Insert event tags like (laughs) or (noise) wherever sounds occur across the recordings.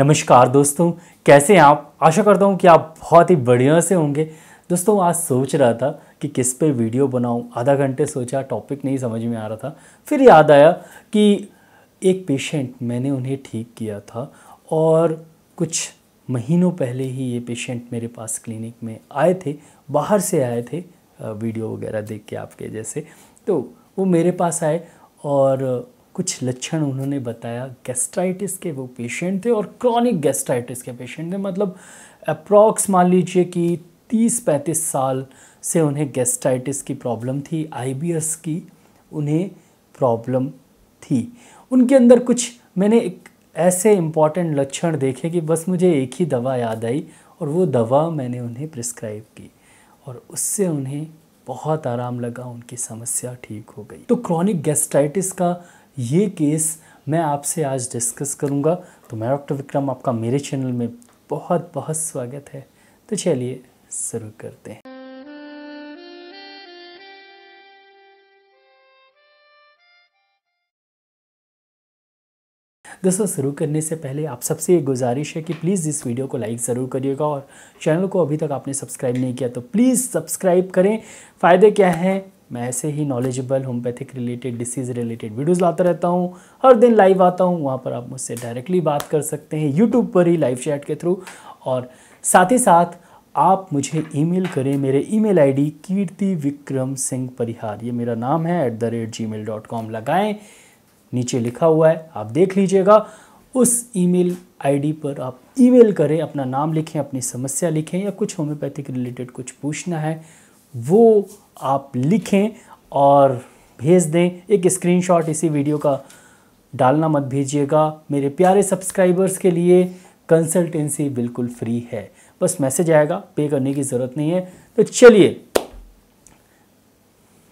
नमस्कार दोस्तों कैसे हैं आप आशा करता हूँ कि आप बहुत ही बढ़िया से होंगे दोस्तों आज सोच रहा था कि किस पे वीडियो बनाऊँ आधा घंटे सोचा टॉपिक नहीं समझ में आ रहा था फिर याद आया कि एक पेशेंट मैंने उन्हें ठीक किया था और कुछ महीनों पहले ही ये पेशेंट मेरे पास क्लिनिक में आए थे बाहर से आए थे वीडियो वगैरह देख के आपके जैसे तो वो मेरे पास आए और कुछ लक्षण उन्होंने बताया गैस्ट्राइटिस के वो पेशेंट थे और क्रॉनिक गैस्ट्राइटिस के पेशेंट थे मतलब अप्रॉक्स मान लीजिए कि 30-35 साल से उन्हें गैस्ट्राइटिस की प्रॉब्लम थी आई की उन्हें प्रॉब्लम थी उनके अंदर कुछ मैंने एक ऐसे इम्पॉर्टेंट लक्षण देखे कि बस मुझे एक ही दवा याद आई और वो दवा मैंने उन्हें प्रिस्क्राइब की और उससे उन्हें बहुत आराम लगा उनकी समस्या ठीक हो गई तो क्रॉनिक गैस्ट्राइटिस का ये केस मैं आपसे आज डिस्कस करूँगा तो मैं डॉक्टर विक्रम आपका मेरे चैनल में बहुत बहुत स्वागत है तो चलिए शुरू करते हैं दोस्तों शुरू करने से पहले आप सबसे ये गुजारिश है कि प्लीज़ इस वीडियो को लाइक ज़रूर करिएगा और चैनल को अभी तक आपने सब्सक्राइब नहीं किया तो प्लीज़ सब्सक्राइब करें फ़ायदे क्या हैं मैं ऐसे ही knowledgeable homeopathic related disease related videos लाता रहता हूँ हर दिन लाइव आता हूँ वहाँ पर आप मुझसे डायरेक्टली बात कर सकते हैं यूट्यूब पर ही लाइव चैट के थ्रू और साथ ही साथ आप मुझे ईमेल करें मेरे ईमेल आईडी कीर्ति विक्रम सिंह परिहार ये मेरा नाम है at the rate gmail dot com लगाएँ नीचे लिखा हुआ है आप देख लीजिएगा उस ईमेल आईडी पर आप ईमेल करें अपना नाम लिखें अपनी समस्या लिखें या कुछ होम्योपैथिक रिलेटेड कुछ पूछना है वो आप लिखें और भेज दें एक स्क्रीनशॉट इसी वीडियो का डालना मत भेजिएगा मेरे प्यारे सब्सक्राइबर्स के लिए कंसल्टेंसी बिल्कुल फ्री है बस मैसेज आएगा पे करने की ज़रूरत नहीं है तो चलिए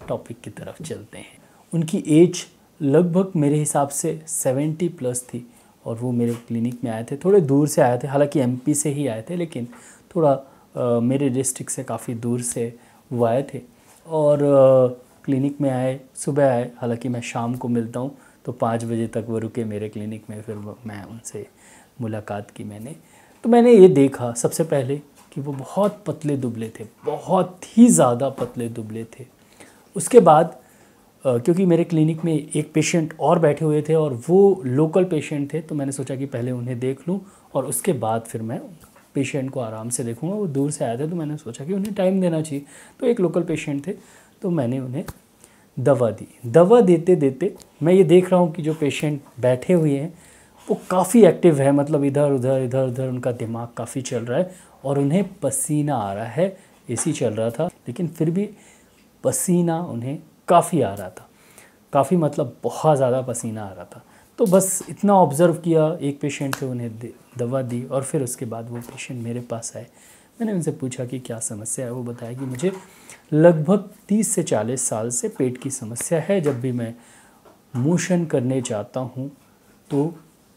टॉपिक की तरफ चलते हैं उनकी एज लगभग मेरे हिसाब से 70 प्लस थी और वो मेरे क्लिनिक में आए थे थोड़े दूर से आए थे हालांकि एमपी से ही आए थे लेकिन थोड़ा आ, मेरे डिस्ट्रिक्ट से काफ़ी दूर से वो आए थे और क्लिनिक में आए सुबह आए हालांकि मैं शाम को मिलता हूँ तो पाँच बजे तक वो रुके मेरे क्लिनिक में फिर मैं उनसे मुलाकात की मैंने तो मैंने ये देखा सबसे पहले कि वो बहुत पतले दुबले थे बहुत ही ज़्यादा पतले दुबले थे उसके बाद क्योंकि मेरे क्लिनिक में एक पेशेंट और बैठे हुए थे और वो लोकल पेशेंट थे तो मैंने सोचा कि पहले उन्हें देख लूँ और उसके बाद फिर मैं पेशेंट को आराम से देखूँगा वो दूर से आया था तो मैंने सोचा कि उन्हें टाइम देना चाहिए तो एक लोकल पेशेंट थे तो मैंने उन्हें दवा दी दवा देते देते मैं ये देख रहा हूँ कि जो पेशेंट बैठे हुए हैं वो काफ़ी एक्टिव है मतलब इधर उधर इधर उधर उनका दिमाग काफ़ी चल रहा है और उन्हें पसीना आ रहा है ए चल रहा था लेकिन फिर भी पसीना उन्हें काफ़ी आ रहा था काफ़ी मतलब बहुत ज़्यादा पसीना आ रहा था तो बस इतना ऑब्ज़र्व किया एक पेशेंट थे उन्हें दवा दी और फिर उसके बाद वो पेशेंट मेरे पास आए मैंने उनसे पूछा कि क्या समस्या है वो बताया कि मुझे लगभग 30 से 40 साल से पेट की समस्या है जब भी मैं मोशन करने जाता हूँ तो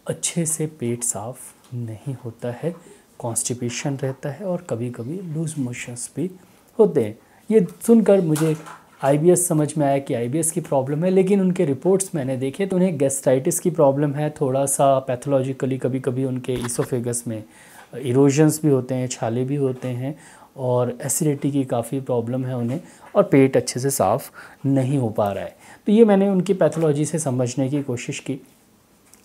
अच्छे से पेट साफ नहीं होता है कॉन्स्टिपेशन रहता है और कभी कभी लूज मोशंस भी होते हैं ये सुनकर मुझे आई समझ में आया कि आई की प्रॉब्लम है लेकिन उनके रिपोर्ट्स मैंने देखे तो उन्हें गेस्टाइटिस की प्रॉब्लम है थोड़ा सा पैथोलॉजिकली कभी कभी उनके इसोफेगस में इरोजन्स भी होते हैं छाले भी होते हैं और एसिडिटी की काफ़ी प्रॉब्लम है उन्हें और पेट अच्छे से साफ़ नहीं हो पा रहा है तो ये मैंने उनकी पैथोलॉजी से समझने की कोशिश की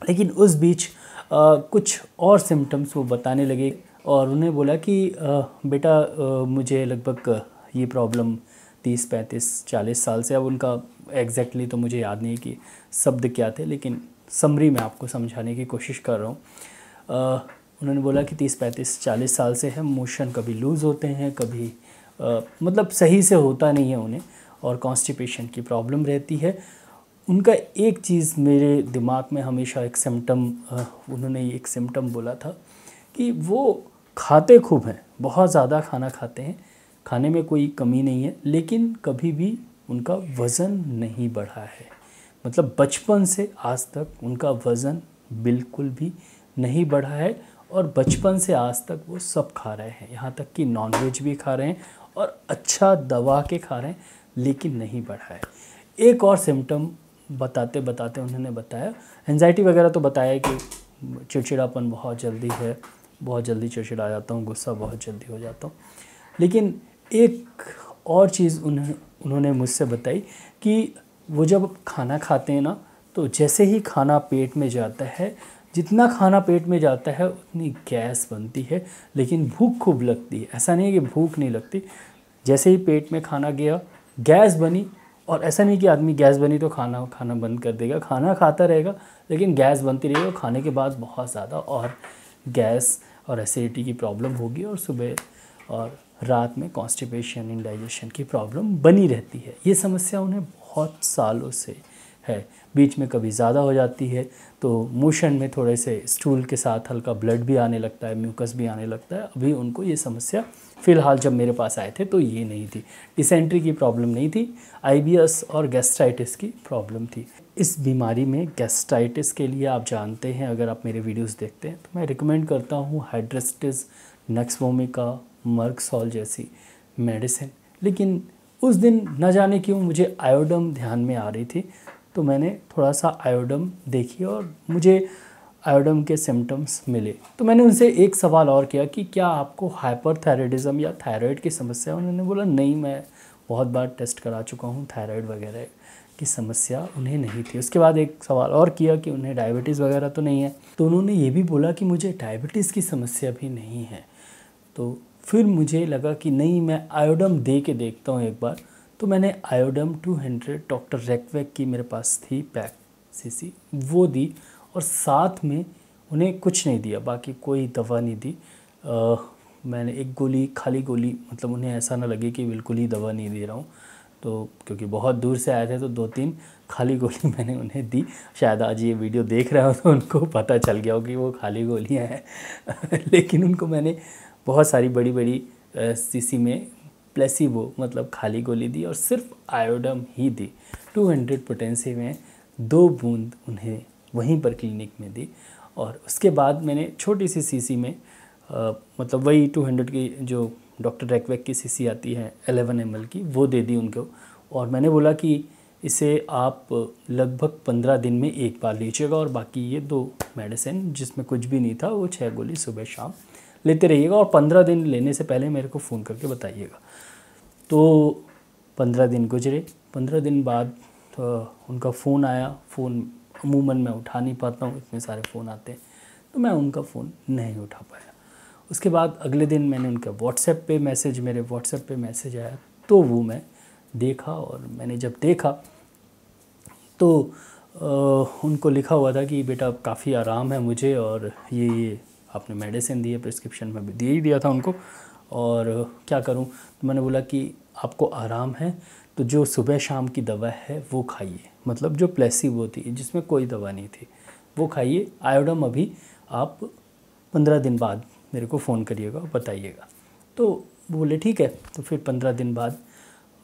लेकिन उस बीच आ, कुछ और सिम्टम्स वो बताने लगे और उन्हें बोला कि आ, बेटा आ, मुझे लगभग ये प्रॉब्लम तीस पैंतीस चालीस साल से अब उनका एग्जैक्टली exactly तो मुझे याद नहीं कि शब्द क्या थे लेकिन समरी मैं आपको समझाने की कोशिश कर रहा हूँ उन्होंने बोला कि तीस पैंतीस चालीस साल से है मोशन कभी लूज़ होते हैं कभी आ, मतलब सही से होता नहीं है उन्हें और कॉन्स्टिपेशन की प्रॉब्लम रहती है उनका एक चीज़ मेरे दिमाग में हमेशा एक सिम्टम उन्होंने एक सिम्टम बोला था कि वो खाते खूब हैं बहुत ज़्यादा खाना खाते हैं खाने में कोई कमी नहीं है लेकिन कभी भी उनका वज़न नहीं बढ़ा है मतलब बचपन से आज तक उनका वज़न बिल्कुल भी नहीं बढ़ा है और बचपन से आज तक वो सब खा रहे हैं यहाँ तक कि नॉनवेज भी खा रहे हैं और अच्छा दवा के खा रहे हैं लेकिन नहीं बढ़ा है एक और सिम्टम बताते बताते उन्होंने बताया एनजाइटी वगैरह तो बताया कि चिड़चिड़ापन बहुत जल्दी है बहुत जल्दी चिड़चिड़ा जाता हूँ गुस्सा बहुत जल्दी हो जाता हूँ लेकिन एक और चीज़ उन्हें उन्होंने मुझसे बताई कि वो जब खाना खाते हैं ना तो जैसे ही खाना पेट में जाता है जितना खाना पेट में जाता है उतनी गैस बनती है लेकिन भूख खूब लगती है ऐसा नहीं है कि भूख नहीं लगती जैसे ही पेट में खाना गया गैस बनी और ऐसा नहीं कि आदमी गैस बनी तो खाना खाना बंद कर देगा खाना खाता रहेगा लेकिन गैस बनती रहेगी और खाने के बाद बहुत ज़्यादा और गैस और एसिडिटी की प्रॉब्लम होगी और सुबह और रात में कॉन्स्टिपेशन इंडाइजेशन की प्रॉब्लम बनी रहती है ये समस्या उन्हें बहुत सालों से है बीच में कभी ज़्यादा हो जाती है तो मोशन में थोड़े से स्टूल के साथ हल्का ब्लड भी आने लगता है म्यूकस भी आने लगता है अभी उनको ये समस्या फ़िलहाल जब मेरे पास आए थे तो ये नहीं थी डिसेंट्री की प्रॉब्लम नहीं थी आई और गैस्ट्राइटिस की प्रॉब्लम थी इस बीमारी में गैस्ट्राइटिस के लिए आप जानते हैं अगर आप मेरे वीडियोस देखते हैं तो मैं रिकमेंड करता हूँ हाइड्रेस्टिस नक्सवोमिका मर्कसॉल जैसी मेडिसिन लेकिन उस दिन न जाने क्यों मुझे आयोडम ध्यान में आ रही थी तो मैंने थोड़ा सा आयोडम देखी और मुझे आयोडम के सिम्टम्स मिले तो मैंने उनसे एक सवाल और किया कि क्या आपको हाइपरथायरॉयडिज्म या थायराइड की समस्या उन्होंने बोला नहीं मैं बहुत बार टेस्ट करा चुका हूँ थायराइड वगैरह की समस्या उन्हें नहीं थी उसके बाद एक सवाल और किया कि उन्हें डायबिटीज़ वगैरह तो नहीं है तो उन्होंने ये भी बोला कि मुझे डायबिटीज़ की समस्या भी नहीं है तो फिर मुझे लगा कि नहीं मैं आयोडम दे के देखता हूँ एक बार तो मैंने आयोडम 200 डॉक्टर रेकवेक की मेरे पास थी पैक सीसी वो दी और साथ में उन्हें कुछ नहीं दिया बाकी कोई दवा नहीं दी आ, मैंने एक गोली खाली गोली मतलब उन्हें ऐसा ना लगे कि बिल्कुल ही दवा नहीं दे रहा हूँ तो क्योंकि बहुत दूर से आए थे तो दो तीन खाली गोली (laughs) मैंने उन्हें दी शायद आज ये वीडियो देख रहा हो तो उनको पता चल गया हो कि वो खाली गोलियाँ हैं (laughs) लेकिन उनको मैंने बहुत सारी बड़ी बड़ी सीसी में प्लेसिबो मतलब खाली गोली दी और सिर्फ आयोडम ही दी 200 हंड्रेड पोटेंसी में दो बूंद उन्हें वहीं पर क्लिनिक में दी और उसके बाद मैंने छोटी सी सीसी में आ, मतलब वही 200 की जो डॉक्टर रेकवेक की सीसी आती है 11 एम की वो दे दी उनको और मैंने बोला कि इसे आप लगभग पंद्रह दिन में एक बार लीजिएगा और बाकी ये दो मेडिसिन जिसमें कुछ भी नहीं था वो छः गोली सुबह शाम लेते रहिएगा और पंद्रह दिन लेने से पहले मेरे को फ़ोन करके बताइएगा तो पंद्रह दिन गुजरे पंद्रह दिन बाद तो उनका फ़ोन आया फ़ोन अमूमन मैं उठा नहीं पाता हूँ इतने सारे फ़ोन आते हैं तो मैं उनका फ़ोन नहीं उठा पाया उसके बाद अगले दिन मैंने उनका व्हाट्सएप पे मैसेज मेरे व्हाट्सएप पे मैसेज आया तो वो मैं देखा और मैंने जब देखा तो आ, उनको लिखा हुआ था कि बेटा काफ़ी आराम है मुझे और ये ये आपने मेडिसिन दी है प्रिस्क्रिप्शन में भी दे ही दिया था उनको और क्या करूँ तो मैंने बोला कि आपको आराम है तो जो सुबह शाम की दवा है वो खाइए मतलब जो वो थी जिसमें कोई दवा नहीं थी वो खाइए आयोडम अभी आप पंद्रह दिन बाद मेरे को फ़ोन करिएगा और बताइएगा तो बोले ठीक है तो फिर पंद्रह दिन बाद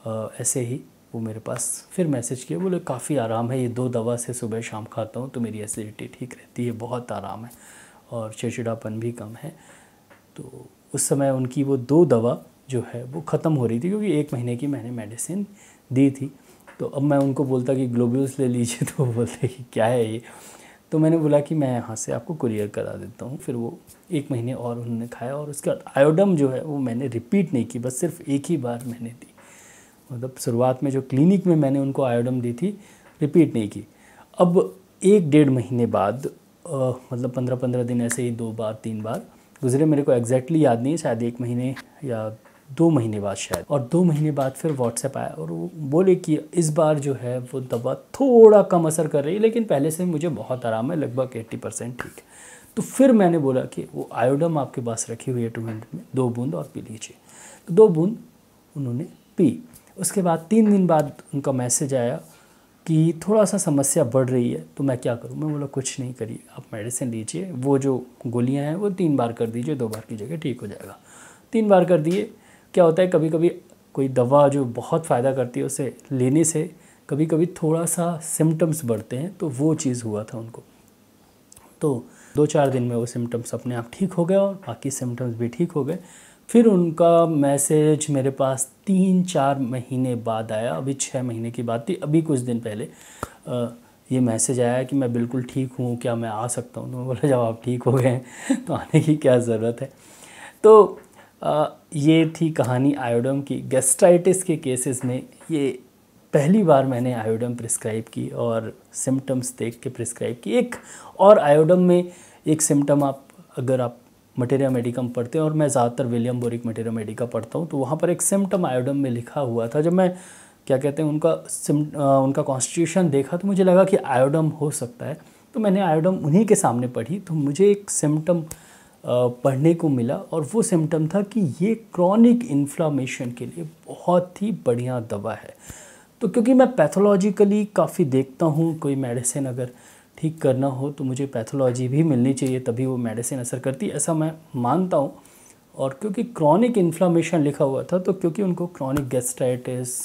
आ, ऐसे ही वो मेरे पास फिर मैसेज किया बोले काफ़ी आराम है ये दो दवा से सुबह शाम खाता हूँ तो मेरी एसिडिटी ठीक रहती है बहुत आराम है और चिड़चिड़ापन भी कम है तो उस समय उनकी वो दो दवा जो है वो ख़त्म हो रही थी क्योंकि एक महीने की मैंने मेडिसिन दी थी तो अब मैं उनको बोलता कि ग्लोब्यूल्स ले लीजिए तो वो बोलते कि क्या है ये तो मैंने बोला कि मैं यहाँ से आपको कुरियर करा देता हूँ फिर वो एक महीने और उन्होंने खाया और उसके बाद आयोडम जो है वो मैंने रिपीट नहीं की बस सिर्फ एक ही बार मैंने दी मतलब शुरुआत में जो क्लिनिक में मैंने उनको आयोडम दी थी रिपीट नहीं की अब एक डेढ़ महीने बाद मतलब पंद्रह पंद्रह दिन ऐसे ही दो बार तीन बार गुजरे मेरे को एग्जैक्टली याद नहीं शायद एक महीने या दो महीने बाद शायद और दो महीने बाद फिर व्हाट्सएप आया और वो बोले कि इस बार जो है वो दवा थोड़ा कम असर कर रही है लेकिन पहले से मुझे बहुत आराम है लगभग एट्टी परसेंट ठीक है तो फिर मैंने बोला कि वो आयोडम आपके पास रखी हुई है टू हंड्रेड में दो बूंद और पी लीजिए तो दो बूंद उन्होंने पी उसके बाद तीन दिन बाद उनका मैसेज आया कि थोड़ा सा समस्या बढ़ रही है तो मैं क्या करूँ मैं बोला कुछ नहीं करिए आप मेडिसिन लीजिए वो जो गोलियाँ हैं वो तीन बार कर दीजिए दो बार की जगह ठीक हो जाएगा तीन बार कर दिए क्या होता है कभी कभी कोई दवा जो बहुत फ़ायदा करती है उसे लेने से कभी कभी थोड़ा सा सिम्टम्स बढ़ते हैं तो वो चीज़ हुआ था उनको तो दो चार दिन में वो सिम्टम्स अपने आप ठीक हो गए और बाकी सिम्टम्स भी ठीक हो गए फिर उनका मैसेज मेरे पास तीन चार महीने बाद आया अभी छः महीने की बात थी अभी कुछ दिन पहले आ, ये मैसेज आया कि मैं बिल्कुल ठीक हूँ क्या मैं आ सकता हूँ उन्होंने तो बोला जब आप ठीक हो गए तो आने की क्या ज़रूरत है तो आ, ये थी कहानी आयोडम की गेस्ट्राइटिस के केसेस में ये पहली बार मैंने आयोडम प्रिस्क्राइब की और सिम्टम्स देख के प्रिस्क्राइब की एक और आयोडम में एक सिम्टम आप अगर आप मटेरिया मेडिकम पढ़ते हैं और मैं ज़्यादातर विलियम बोरिक मटेरिया मेडिका पढ़ता हूँ तो वहाँ पर एक सिम्टम आयोडम में लिखा हुआ था जब मैं क्या कहते हैं उनका सिम उनका कॉन्स्टिट्यूशन देखा तो मुझे लगा कि आयोडम हो सकता है तो मैंने आयोडम उन्हीं के सामने पढ़ी तो मुझे एक सिम्टम पढ़ने को मिला और वो सिम्टम था कि ये क्रॉनिक इन्फ्लामेशन के लिए बहुत ही बढ़िया दवा है तो क्योंकि मैं पैथोलॉजिकली काफ़ी देखता हूँ कोई मेडिसिन अगर ठीक करना हो तो मुझे पैथोलॉजी भी मिलनी चाहिए तभी वो मेडिसिन असर करती ऐसा मैं मानता हूँ और क्योंकि क्रॉनिक इन्फ्लामेशन लिखा हुआ था तो क्योंकि उनको क्रॉनिक गैस्ट्राइटिस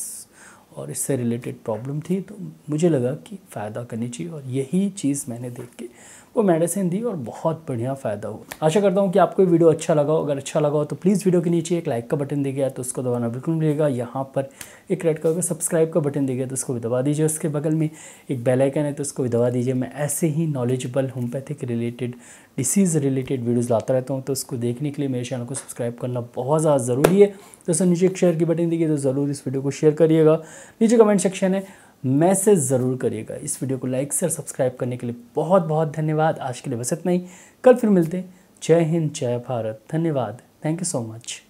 और इससे रिलेटेड प्रॉब्लम थी तो मुझे लगा कि फ़ायदा करनी चाहिए और यही चीज़ मैंने देख के वो मेडिसिन दी और बहुत बढ़िया फ़ायदा हुआ आशा करता हूँ कि आपको वीडियो अच्छा लगा हो अगर अच्छा लगा हो तो प्लीज़ वीडियो के नीचे एक लाइक का बटन दे गया तो उसको दबाना बिल्कुल मिलेगा यहाँ पर एक रेड कलर का सब्सक्राइब का बटन दे गया तो उसको भी दबा दीजिए उसके बगल में एक बेलाइकन है तो उसको भी दबा दीजिए मैं ऐसे ही knowledgeable homeopathic related disease related videos लाता रहता हूँ तो उसको देखने के लिए मेरे चैनल को सब्सक्राइब करना बहुत ज़्यादा ज़रूरी है तो सर नीचे एक शेयर की बटन दीजिए तो ज़रूर इस वीडियो को शेयर करिएगा नीचे कमेंट सेक्शन है मैसेज ज़रूर करिएगा इस वीडियो को लाइक से और सब्सक्राइब करने के लिए बहुत बहुत धन्यवाद आज के लिए बस इतना ही कल फिर मिलते हैं जय हिंद जय भारत धन्यवाद थैंक यू सो मच